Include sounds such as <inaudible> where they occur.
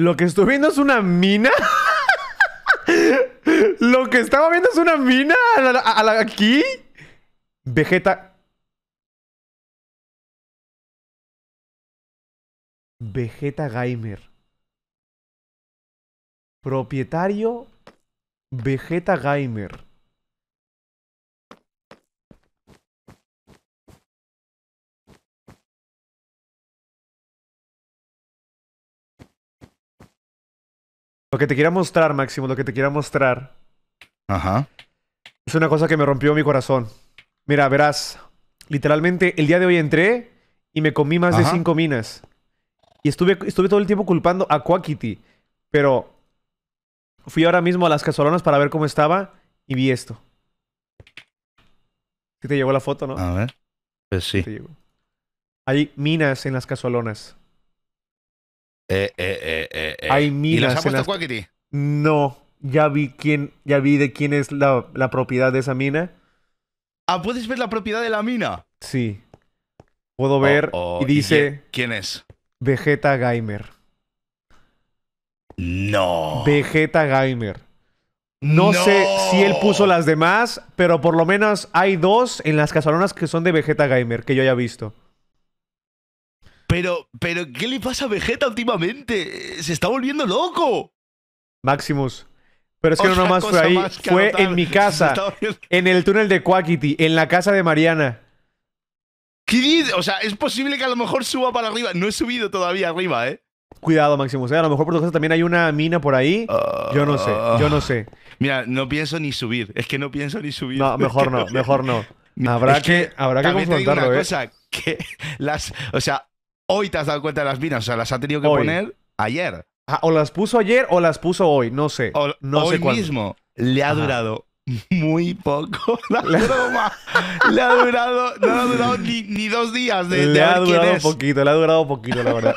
Lo que estoy viendo es una mina. <laughs> Lo que estaba viendo es una mina aquí. Vegeta. Vegeta Gamer. Propietario Vegeta Gamer. Lo que te quiera mostrar, Máximo, lo que te quiera mostrar. Ajá. Es una cosa que me rompió mi corazón. Mira, verás. Literalmente, el día de hoy entré y me comí más de cinco minas. Y estuve, todo el tiempo culpando a Quackity. Pero fui ahora mismo a las cazuelonas para ver cómo estaba y vi esto. Sí te llegó la foto, ¿no? A ver. Pues sí. Hay minas en las cazuelonas. Eh, eh, eh, eh, Hay minas. ¿Y las No, ya vi quién, ya vi de quién es la, propiedad de esa mina. Ah, ¿puedes ver la propiedad de la mina? Sí. Puedo ver oh, oh, y dice. ¿Quién es? Vegeta Gamer. No. Vegeta Gamer. No, sé si él puso las demás, pero por lo menos hay dos en las casaronas que son de Vegeta Gamer, que yo haya visto. Pero, pero, ¿qué le pasa a Vegeta últimamente? Se está volviendo loco. Maximus. Pero es que no nomás fue ahí. Fue en mi casa. En el túnel de Quackity. En la casa de Mariana. ¿Qué dices? O sea, es posible que a lo mejor suba para arriba. No he subido todavía arriba, ¿eh? Cuidado, Maximus. ¿eh? a lo mejor por también hay una mina por ahí. Ah. yo no sé, yo no sé. Mira, no pienso ni subir. Es que no pienso ni subir. No, mejor no, mejor no. Habrá que, habrá que confrontarlo, ¿eh? cosa, que las, o sea, Hoy te has dado cuenta de las minas, o sea, las ha tenido que poner ayer. Ah, o las puso ayer o las puso hoy, no sé. hoy mismo le ha durado muy poco <laughs> le ha durado, no ha durado ni, dos días de, Le ha durado poquito, le ha durado poquito, la verdad.